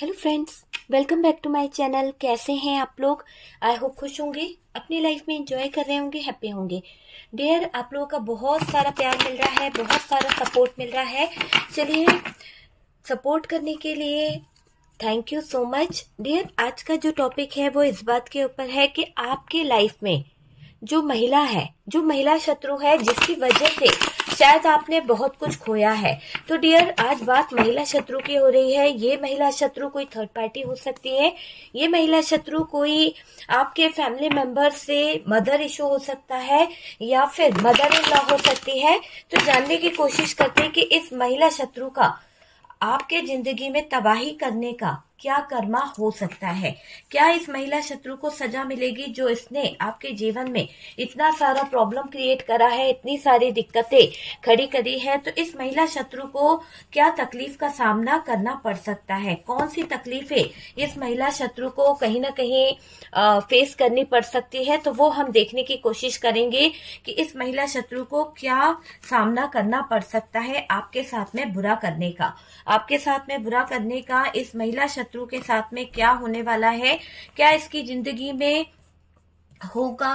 hello friends welcome back to my channel कैसे हैं आप लोग आई होप खुश होंगे अपनी लाइफ में एंजॉय कर रहे होंगे हैप्पी होंगे डियर आप लोगों का बहुत सारा प्यार मिल रहा है बहुत सारा सपोर्ट मिल रहा है चलिए सपोर्ट करने के लिए thank you so much dear आज का जो टॉपिक है वो इस बात के ऊपर है कि आपके लाइफ में जो महिला है जो महिला शत्रु है जिसकी वजह से शायद आपने बहुत कुछ खोया है तो डियर आज बात महिला शत्रु की हो रही है ये महिला शत्रु कोई थर्ड पार्टी हो सकती है ये महिला शत्रु कोई आपके फैमिली मेंबर से मदर इशू हो सकता है या फिर मदर इन लॉ हो सकती है तो जानने की कोशिश करते हैं कि इस महिला शत्रु का आपके जिंदगी में तबाही करने का क्या कर्मा हो सकता है क्या इस महिला शत्रु को सजा मिलेगी जो इसने आपके जीवन में इतना सारा प्रॉब्लम क्रिएट करा है इतनी सारी दिक्कतें खड़ी करी है तो इस महिला शत्रु को क्या तकलीफ का सामना करना पड़ सकता है कौन सी तकलीफें इस महिला शत्रु को कहीं ना कहीं आ, फेस करनी पड़ सकती है तो वो हम देखने की कोशिश करेंगे कि इस महिला शत्रु को क्या सामना करना पड़ सकता है आपके साथ में बुरा करने का आपके साथ में बुरा करने का इस महिला शत्रु के साथ में क्या होने वाला है क्या इसकी जिंदगी में होगा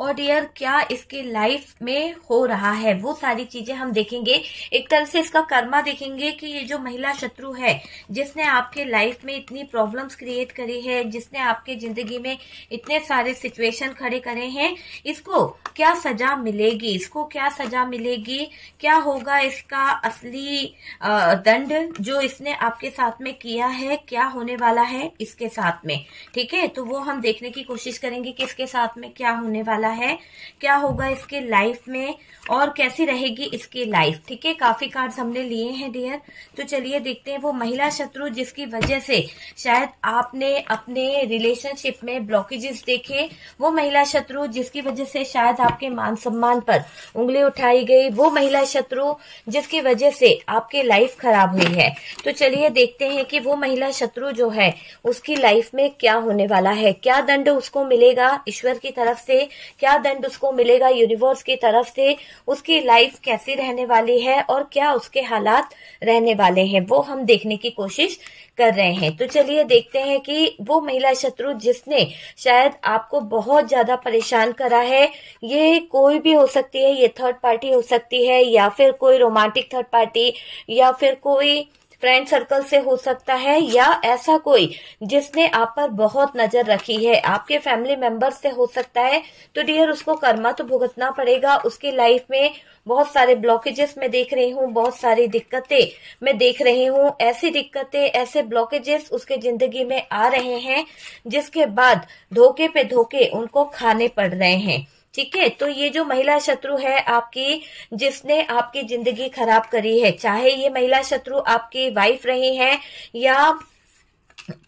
और यार क्या इसके लाइफ में हो रहा है वो सारी चीजें हम देखेंगे एक तरह से इसका कर्मा देखेंगे कि ये जो महिला शत्रु है जिसने आपके लाइफ में इतनी प्रॉब्लम्स क्रिएट करी है जिसने आपके जिंदगी में इतने सारे सिचुएशन खड़े करे हैं इसको क्या सजा मिलेगी इसको क्या सजा मिलेगी क्या होगा इसका असली दंड जो इसने आपके साथ में किया है क्या होने वाला है इसके साथ में ठीक है तो वो हम देखने की कोशिश करेंगे कि इसके साथ साथ में क्या होने वाला है क्या होगा इसके लाइफ में और कैसी रहेगी इसकी लाइफ ठीक है काफी कार्ड हमने लिए हैं डियर तो चलिए देखते हैं वो महिला शत्रु जिसकी वजह से शायद आपने अपने रिलेशनशिप में ब्लॉकेजेस देखे वो महिला शत्रु जिसकी वजह से शायद आपके मान सम्मान पर उंगली उठाई गई वो महिला शत्रु जिसकी वजह से आपकी लाइफ खराब हुई है तो चलिए देखते हैं कि वो महिला शत्रु जो है उसकी लाइफ में क्या होने वाला है क्या दंड उसको मिलेगा ईश्वर की तरफ से क्या दंड उसको मिलेगा यूनिवर्स की तरफ से उसकी लाइफ कैसी रहने वाली है और क्या उसके हालात रहने वाले हैं वो हम देखने की कोशिश कर रहे हैं तो चलिए देखते हैं कि वो महिला शत्रु जिसने शायद आपको बहुत ज्यादा परेशान करा है ये कोई भी हो सकती है ये थर्ड पार्टी हो सकती है या फिर कोई रोमांटिक थर्ड पार्टी या फिर कोई फ्रेंड सर्कल से हो सकता है या ऐसा कोई जिसने आप पर बहुत नजर रखी है आपके फैमिली मेंबर से हो सकता है तो डियर उसको कर्मा तो भुगतना पड़ेगा उसकी लाइफ में बहुत सारे ब्लॉकेजेस मैं देख रही हूँ बहुत सारी दिक्कतें मैं देख रही हूँ ऐसी दिक्कतें ऐसे ब्लॉकेजेस उसके जिंदगी में आ रहे हैं जिसके बाद धोखे पे धोखे उनको खाने पड़ रहे हैं ठीक है तो ये जो महिला शत्रु है आपकी जिसने आपकी जिंदगी खराब करी है चाहे ये महिला शत्रु आपकी वाइफ रही है या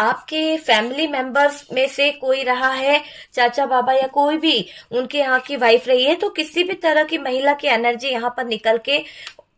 आपके फैमिली मेंबर्स में से कोई रहा है चाचा बाबा या कोई भी उनके यहाँ की वाइफ रही है तो किसी भी तरह की महिला की एनर्जी यहाँ पर निकल के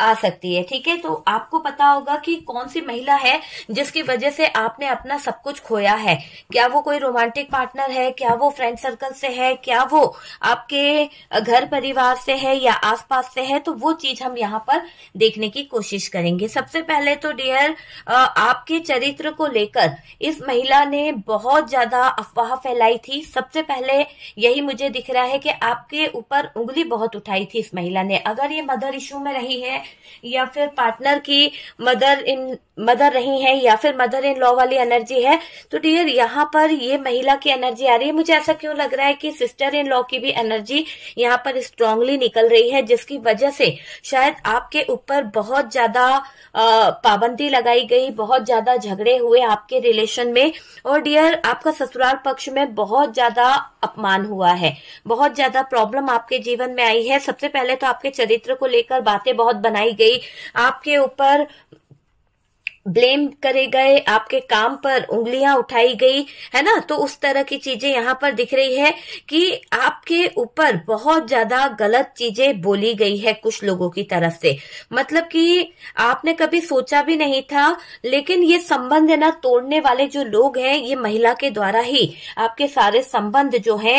आ सकती है ठीक है तो आपको पता होगा कि कौन सी महिला है जिसकी वजह से आपने अपना सब कुछ खोया है क्या वो कोई रोमांटिक पार्टनर है क्या वो फ्रेंड सर्कल से है क्या वो आपके घर परिवार से है या आसपास से है तो वो चीज हम यहाँ पर देखने की कोशिश करेंगे सबसे पहले तो डियर आपके चरित्र को लेकर इस महिला ने बहुत ज्यादा अफवाह फैलाई थी सबसे पहले यही मुझे दिख रहा है कि आपके ऊपर उंगली बहुत उठाई थी इस महिला ने अगर ये मदर इशू में रही है या फिर पार्टनर की मदर इन मदर रही हैं या फिर मदर इन लॉ वाली एनर्जी है तो डियर यहाँ पर ये महिला की एनर्जी आ रही है मुझे ऐसा क्यों लग रहा है कि सिस्टर इन लॉ की भी एनर्जी यहाँ पर स्ट्रांगली निकल रही है जिसकी वजह से शायद आपके ऊपर बहुत ज्यादा पाबंदी लगाई गई बहुत ज्यादा झगड़े हुए आपके रिलेशन में और डियर आपका ससुराल पक्ष में बहुत ज्यादा अपमान हुआ है बहुत ज्यादा प्रॉब्लम आपके जीवन में आई है सबसे पहले तो आपके चरित्र को लेकर बातें बहुत बनाई गई आपके ऊपर ब्लेम करे गए आपके काम पर उंगलियां उठाई गई है ना तो उस तरह की चीजें यहाँ पर दिख रही है कि आपके ऊपर बहुत ज्यादा गलत चीजें बोली गई है कुछ लोगों की तरफ से मतलब कि आपने कभी सोचा भी नहीं था लेकिन ये संबंध ना तोड़ने वाले जो लोग हैं ये महिला के द्वारा ही आपके सारे संबंध जो है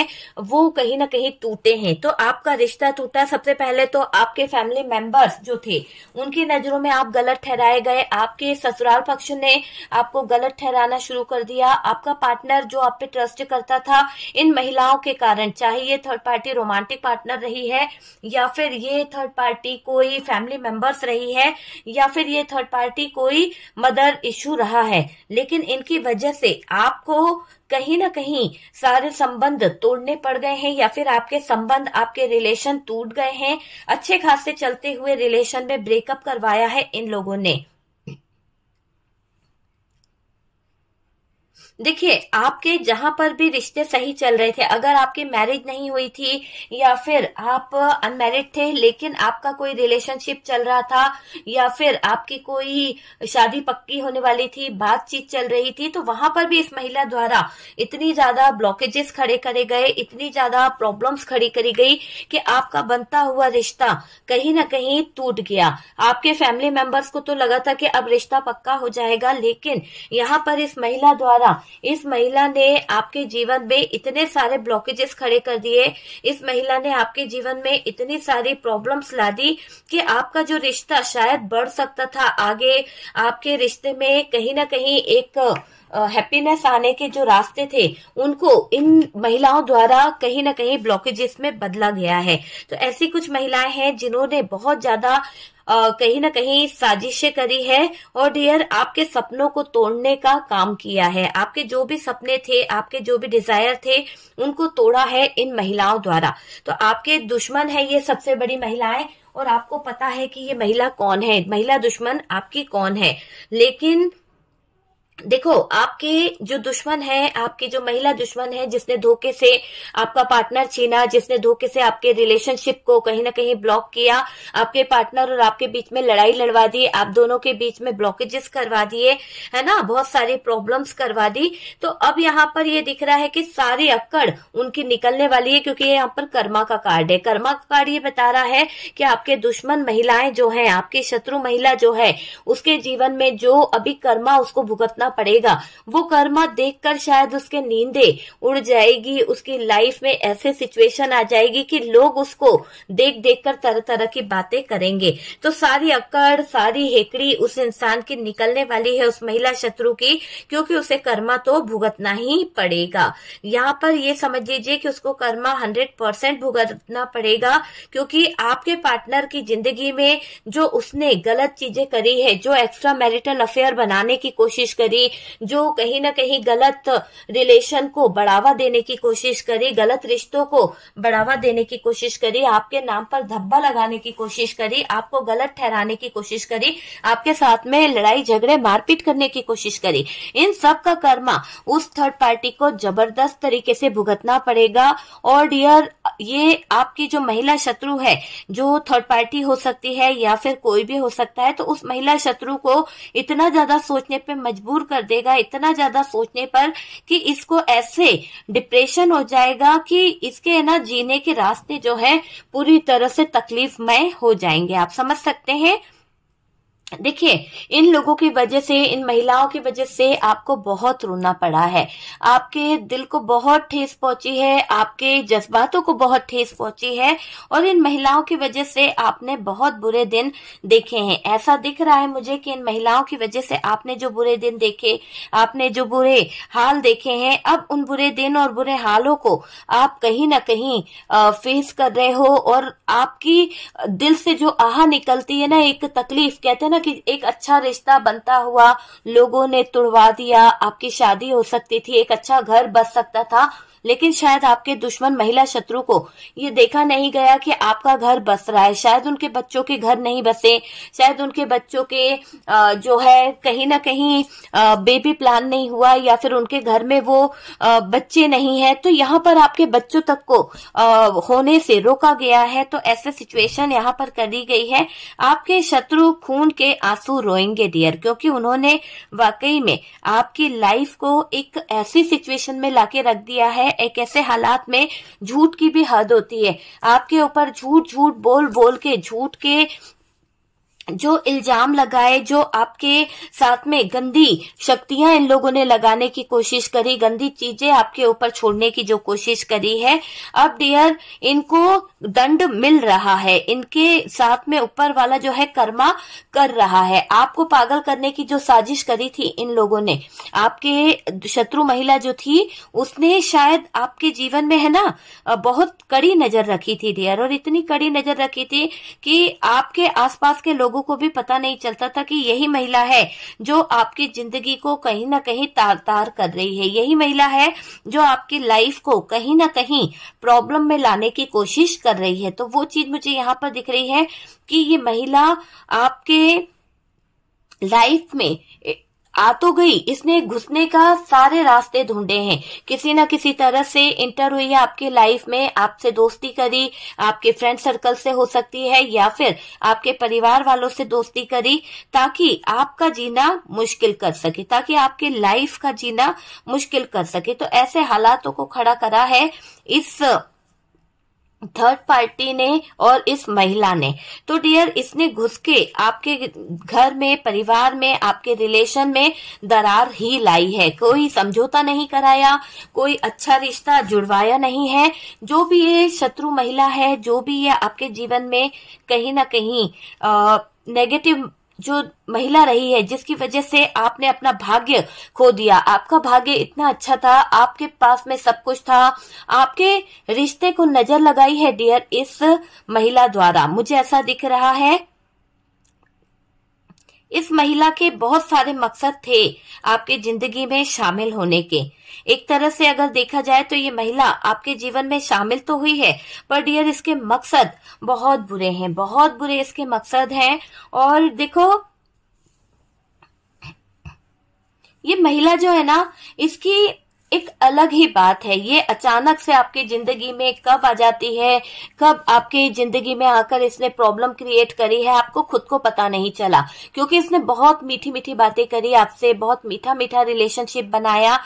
वो कहीं ना कहीं टूटे हैं तो आपका रिश्ता टूटा सबसे पहले तो आपके फैमिली मेंबर्स जो थे उनकी नजरों में आप गलत ठहराए गए आपके ससुराल पक्ष ने आपको गलत ठहराना शुरू कर दिया आपका पार्टनर जो आप पे ट्रस्ट करता था इन महिलाओं के कारण चाहे ये थर्ड पार्टी रोमांटिक पार्टनर रही है या फिर ये थर्ड पार्टी कोई फैमिली मेंबर्स रही है या फिर ये थर्ड पार्टी कोई मदर इशू रहा है लेकिन इनकी वजह से आपको कहीं ना कहीं सारे संबंध तोड़ने पड़ गए हैं या फिर आपके संबंध आपके रिलेशन टूट गए हैं अच्छे खासे चलते हुए रिलेशन में ब्रेकअप करवाया है इन लोगों ने देखिए आपके जहां पर भी रिश्ते सही चल रहे थे अगर आपकी मैरिज नहीं हुई थी या फिर आप अनमैरिड थे लेकिन आपका कोई रिलेशनशिप चल रहा था या फिर आपकी कोई शादी पक्की होने वाली थी बातचीत चल रही थी तो वहां पर भी इस महिला द्वारा इतनी ज्यादा ब्लॉकेजेस खड़े करे गए इतनी ज्यादा प्रॉब्लम्स खड़ी करी गई कि आपका बनता हुआ रिश्ता कहीं ना कहीं टूट गया आपके फैमिली मेंबर्स को तो लगा था कि अब रिश्ता पक्का हो जाएगा लेकिन यहाँ पर इस महिला द्वारा इस महिला ने आपके जीवन में इतने सारे ब्लॉकेजेस खड़े कर दिए इस महिला ने आपके जीवन में इतनी सारी प्रॉब्लम्स ला दी कि आपका जो रिश्ता शायद बढ़ सकता था आगे आपके रिश्ते में कहीं ना कहीं एक हैप्पीनेस आने के जो रास्ते थे उनको इन महिलाओं द्वारा कहीं ना कहीं ब्लॉकेजेस में बदला गया है तो ऐसी कुछ महिलाएं हैं जिन्होंने बहुत ज्यादा कहीं ना कहीं साजिशें करी है और डियर आपके सपनों को तोड़ने का काम किया है आपके जो भी सपने थे आपके जो भी डिजायर थे उनको तोड़ा है इन महिलाओं द्वारा तो आपके दुश्मन है ये सबसे बड़ी महिलाएं और आपको पता है कि ये महिला कौन है महिला दुश्मन आपकी कौन है लेकिन देखो आपके जो दुश्मन है आपकी जो महिला दुश्मन है जिसने धोखे से आपका पार्टनर छीना जिसने धोखे से आपके रिलेशनशिप को कहीं ना कहीं ब्लॉक किया आपके पार्टनर और आपके बीच में लड़ाई लड़वा दी आप दोनों के बीच में ब्लॉकेजेस करवा दिए है ना बहुत सारी प्रॉब्लम्स करवा दी तो अब यहाँ पर ये दिख रहा है कि सारी अक्कड़ उनकी निकलने वाली है क्योंकि यहाँ पर कर्मा का कार्ड है कर्मा का कार्ड ये बता रहा है कि आपके दुश्मन महिलाएं जो है आपकी शत्रु महिला जो है उसके जीवन में जो अभी कर्मा उसको भुगतना करना पड़ेगा वो कर्मा देखकर शायद उसके नींदे उड़ जाएगी उसकी लाइफ में ऐसे सिचुएशन आ जाएगी कि लोग उसको देख देख कर तरह तरह की बातें करेंगे तो सारी अक्कड़ सारी हेकड़ी उस इंसान की निकलने वाली है उस महिला शत्रु की क्योंकि उसे कर्मा तो भुगतना ही पड़ेगा यहाँ पर ये समझ लीजिए कि उसको कर्मा हंड्रेड परसेंट भुगतना पड़ेगा क्योंकि आपके पार्टनर की जिंदगी में जो उसने गलत चीजें करी है जो एक्स्ट्रा मैरिटल अफेयर बनाने की कोशिश करी करे जो कहीं ना कहीं गलत रिलेशन को बढ़ावा देने की कोशिश करे गलत रिश्तों को बढ़ावा देने की कोशिश करे आपके नाम पर धब्बा लगाने की कोशिश करे आपको गलत ठहराने की कोशिश करे आपके साथ में लड़ाई झगड़े मारपीट करने की कोशिश करे इन सब का कर्मा उस थर्ड पार्टी को जबरदस्त तरीके से भुगतना पड़ेगा और डियर ये आपकी जो महिला शत्रु है जो थर्ड पार्टी हो सकती है या फिर कोई भी हो सकता है तो उस महिला शत्रु को इतना ज्यादा सोचने पे मजबूर कर देगा इतना ज्यादा सोचने पर कि इसको ऐसे डिप्रेशन हो जाएगा कि इसके है ना जीने के रास्ते जो है पूरी तरह से तकलीफमय हो जाएंगे आप समझ सकते हैं देखिए इन लोगों की वजह से इन महिलाओं की वजह से आपको बहुत रोना पड़ा है आपके दिल को बहुत ठेस पहुंची है आपके जज्बातों को बहुत ठेस पहुंची है और इन महिलाओं की वजह से आपने बहुत बुरे दिन देखे हैं ऐसा दिख रहा है मुझे कि इन महिलाओं की वजह से आपने जो बुरे दिन देखे आपने जो बुरे हाल देखे हैं अब उन बुरे दिन और बुरे हालों को आप कहीं ना कहीं फेस कर रहे हो और आपकी दिल से जो आह निकलती है ना एक तकलीफ कहते हैं ना ना कि एक अच्छा रिश्ता बनता हुआ लोगों ने तुड़वा दिया आपकी शादी हो सकती थी एक अच्छा घर बस सकता था लेकिन शायद आपके दुश्मन महिला शत्रु को ये देखा नहीं गया कि आपका घर बस रहा है शायद उनके बच्चों के घर नहीं बसे शायद उनके बच्चों के जो है कहीं ना कहीं बेबी प्लान नहीं हुआ या फिर उनके घर में वो बच्चे नहीं है तो यहाँ पर आपके बच्चों तक को होने से रोका गया है तो ऐसे सिचुएशन यहाँ पर करी गई है आपके शत्रु खून के आंसू रोएंगे डियर क्योंकि उन्होंने वाकई में आपकी लाइफ को एक ऐसी सिचुएशन में लाके रख दिया है एक ऐसे हालात में झूठ की भी हद होती है आपके ऊपर झूठ झूठ बोल बोल के झूठ के जो इल्जाम लगाए जो आपके साथ में गंदी शक्तियां इन लोगों ने लगाने की कोशिश करी गंदी चीजें आपके ऊपर छोड़ने की जो कोशिश करी है अब डियर इनको दंड मिल रहा है इनके साथ में ऊपर वाला जो है कर्मा कर रहा है आपको पागल करने की जो साजिश करी थी इन लोगों ने आपके शत्रु महिला जो थी उसने शायद आपके जीवन में है ना बहुत कड़ी नजर रखी थी डियर और इतनी कड़ी नजर रखी थी कि आपके आसपास के लोगों लोगों को भी पता नहीं चलता था कि यही महिला है जो आपकी जिंदगी को कहीं ना कहीं तार तार कर रही है यही महिला है जो आपकी लाइफ को कहीं ना कहीं प्रॉब्लम में लाने की कोशिश कर रही है तो वो चीज मुझे यहाँ पर दिख रही है कि ये महिला आपके लाइफ में आ तो गई इसने घुसने का सारे रास्ते ढूंढे हैं किसी ना किसी तरह से इंटर हुई है आपकी लाइफ में आपसे दोस्ती करी आपके फ्रेंड सर्कल से हो सकती है या फिर आपके परिवार वालों से दोस्ती करी ताकि आपका जीना मुश्किल कर सके ताकि आपकी लाइफ का जीना मुश्किल कर सके तो ऐसे हालातों को खड़ा करा है इस थर्ड पार्टी ने और इस महिला ने तो डियर इसने घुस के आपके घर में परिवार में आपके रिलेशन में दरार ही लाई है कोई समझौता नहीं कराया कोई अच्छा रिश्ता जुड़वाया नहीं है जो भी ये शत्रु महिला है जो भी ये आपके जीवन में कहीं ना कहीं नेगेटिव जो महिला रही है जिसकी वजह से आपने अपना भाग्य खो दिया आपका भाग्य इतना अच्छा था आपके पास में सब कुछ था आपके रिश्ते को नजर लगाई है डियर इस महिला द्वारा मुझे ऐसा दिख रहा है इस महिला के बहुत सारे मकसद थे आपके जिंदगी में शामिल होने के एक तरह से अगर देखा जाए तो ये महिला आपके जीवन में शामिल तो हुई है पर डियर इसके मकसद बहुत बुरे हैं बहुत बुरे इसके मकसद हैं और देखो ये महिला जो है ना इसकी एक अलग ही बात है ये अचानक से आपकी जिंदगी में कब आ जाती है कब आपकी जिंदगी में आकर इसने प्रॉब्लम क्रिएट करी है आपको खुद को पता नहीं चला क्योंकि इसने बहुत मीठी मीठी बातें करी आपसे बहुत मीठा मीठा रिलेशनशिप बनाया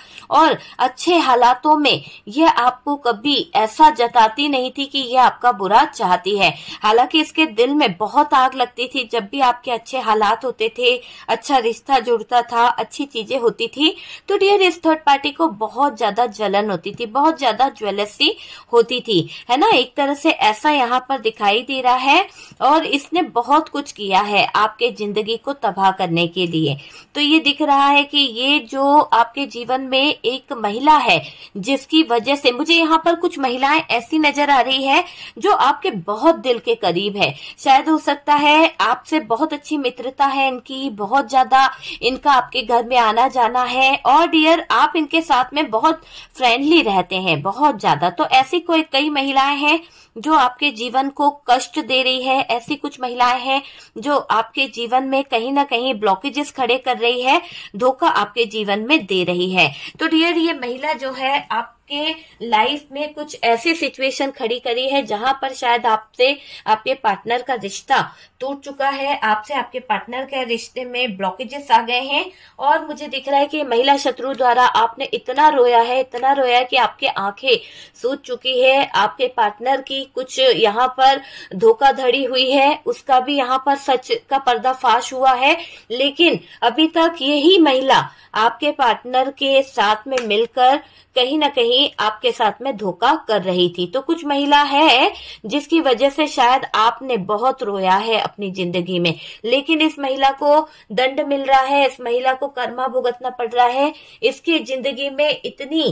और अच्छे हालातों में यह आपको कभी ऐसा जताती नहीं थी कि यह आपका बुरा चाहती है हालांकि इसके दिल में बहुत आग लगती थी जब भी आपके अच्छे हालात होते थे अच्छा रिश्ता जुड़ता था अच्छी चीजें होती थी तो डियर इस थर्ड पार्टी को बहुत बहुत ज्यादा जलन होती थी बहुत ज्यादा ज्वेलसी होती थी है ना एक तरह से ऐसा यहाँ पर दिखाई दे रहा है और इसने बहुत कुछ किया है आपके जिंदगी को तबाह करने के लिए तो ये दिख रहा है कि ये जो आपके जीवन में एक महिला है जिसकी वजह से मुझे यहाँ पर कुछ महिलाएं ऐसी नजर आ रही है जो आपके बहुत दिल के करीब है शायद हो सकता है आपसे बहुत अच्छी मित्रता है इनकी बहुत ज्यादा इनका आपके घर में आना जाना है और डियर आप इनके साथ में में बहुत फ्रेंडली रहते हैं बहुत ज्यादा तो ऐसी कोई कई महिलाएं हैं जो आपके जीवन को कष्ट दे रही है ऐसी कुछ महिलाएं हैं जो आपके जीवन में कहीं ना कहीं ब्लॉकेजेस खड़े कर रही है धोखा आपके जीवन में दे रही है तो डियर ये महिला जो है आप आपके लाइफ में कुछ ऐसी सिचुएशन खड़ी करी है जहां पर शायद आपसे आपके पार्टनर का रिश्ता टूट चुका है आपसे आपके पार्टनर के रिश्ते में ब्लॉकेजेस आ गए हैं और मुझे दिख रहा है कि महिला शत्रु द्वारा आपने इतना रोया है इतना रोया है कि आपके आंखें सूज चुकी है आपके पार्टनर की कुछ यहाँ पर धोखाधड़ी हुई है उसका भी यहाँ पर सच का पर्दाफाश हुआ है लेकिन अभी तक यही महिला आपके पार्टनर के साथ में मिलकर कहीं ना कहीं कंपनी आपके साथ में धोखा कर रही थी तो कुछ महिला है जिसकी वजह से शायद आपने बहुत रोया है अपनी जिंदगी में लेकिन इस महिला को दंड मिल रहा है इस महिला को कर्मा भुगतना पड़ रहा है इसकी जिंदगी में इतनी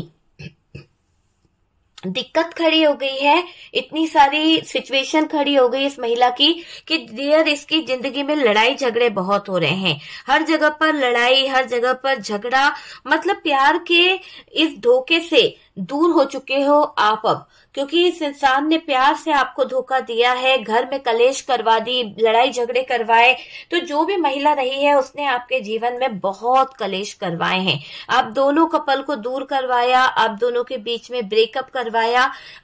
दिक्कत खड़ी हो गई है इतनी सारी सिचुएशन खड़ी हो गई इस महिला की कि डियर इसकी जिंदगी में लड़ाई झगड़े बहुत हो रहे हैं हर जगह पर लड़ाई हर जगह पर झगड़ा मतलब प्यार के इस धोखे से दूर हो चुके हो आप अब क्योंकि इस इंसान ने प्यार से आपको धोखा दिया है घर में कलेश करवा दी लड़ाई झगड़े करवाए तो जो भी महिला रही है उसने आपके जीवन में बहुत कलेश करवाए हैं आप दोनों कपल को दूर करवाया आप दोनों के बीच में ब्रेकअप करवाया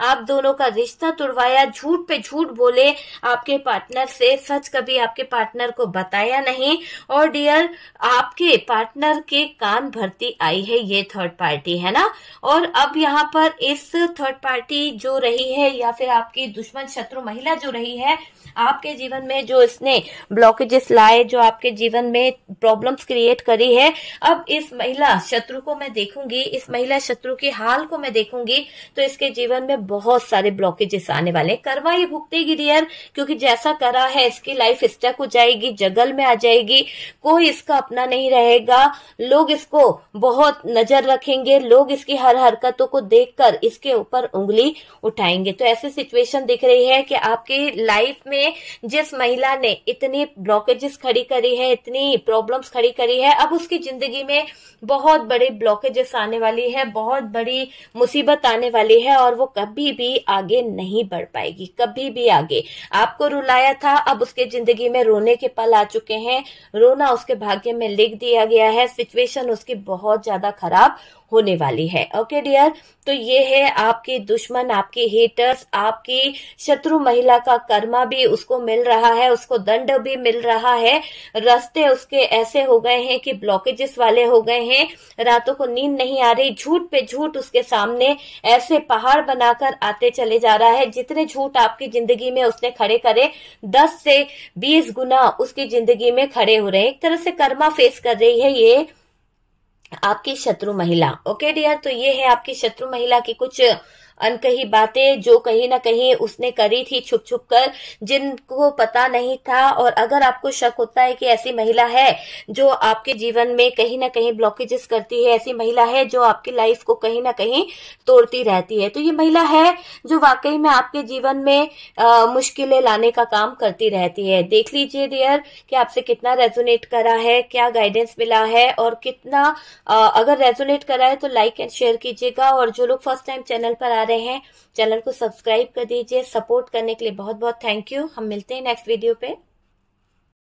आप दोनों का रिश्ता तुड़वाया झूठ पे झूठ बोले आपके पार्टनर से सच कभी आपके पार्टनर को बताया नहीं और डियर आपके पार्टनर के कान भरती आई है ये थर्ड पार्टी है ना और अब यहाँ पर इस थर्ड पार्टी जो रही है या फिर आपकी दुश्मन शत्रु महिला जो रही है आपके जीवन में जो इसने ब्लॉकेजेस लाए जो आपके जीवन में प्रॉब्लम्स क्रिएट करी है अब इस महिला शत्रु को मैं देखूंगी इस महिला शत्रु के हाल को मैं देखूंगी तो इसके जीवन में बहुत सारे ब्लॉकेजेस आने वाले करवा ये भुगतेगी डियर क्योंकि जैसा करा है इसकी लाइफ स्टक हो जाएगी जगल में आ जाएगी कोई इसका अपना नहीं रहेगा लोग इसको बहुत नजर रखेंगे लोग इसकी हर हरकतों को देखकर इसके ऊपर उंगली उठाएंगे तो ऐसी सिचुएशन दिख रही है कि आपके लाइफ में जिस महिला ने इतनी ब्लॉकेजेस खड़ी करी है इतनी प्रॉब्लम्स खड़ी करी है अब उसकी जिंदगी में बहुत बड़े ब्लॉकेजेस आने वाली है बहुत बड़ी मुसीबत आने वाली है और वो कभी भी आगे नहीं बढ़ पाएगी कभी भी आगे आपको रुलाया था अब उसके जिंदगी में रोने के पल आ चुके हैं रोना उसके भाग्य में लिख दिया गया है सिचुएशन उसकी बहुत ज्यादा खराब होने वाली है ओके डियर तो ये है आपके दुश्मन आपके हेटर्स आपकी शत्रु महिला का कर्मा भी उसको मिल रहा है उसको दंड भी मिल रहा है रास्ते उसके ऐसे हो गए हैं कि ब्लॉकेजेस वाले हो गए हैं रातों को नींद नहीं आ रही झूठ पे झूठ उसके सामने ऐसे पहाड़ बनाकर आते चले जा रहा है जितने झूठ आपकी जिंदगी में उसने खड़े करे दस से बीस गुना उसकी जिंदगी में खड़े हो रहे हैं एक तरह से कर्मा फेस कर रही है ये आपकी शत्रु महिला ओके डियर तो ये है आपकी शत्रु महिला की कुछ अनकही बातें जो कहीं ना कहीं उसने करी थी छुप छुप कर जिनको पता नहीं था और अगर आपको शक होता है कि ऐसी महिला है जो आपके जीवन में कहीं ना कहीं ब्लॉकेजेस करती है ऐसी महिला है जो आपकी लाइफ को कहीं ना कहीं तोड़ती रहती है तो ये महिला है जो वाकई में आपके जीवन में मुश्किलें लाने का काम करती रहती है देख लीजिए डियर कि आपसे कितना रेजोनेट करा है क्या गाइडेंस मिला है और कितना आ, अगर रेजोनेट करा है तो लाइक एंड शेयर कीजिएगा और जो लोग फर्स्ट टाइम चैनल पर आ रहे हैं चैनल को सब्सक्राइब कर दीजिए सपोर्ट करने के लिए बहुत बहुत थैंक यू हम मिलते हैं नेक्स्ट वीडियो पे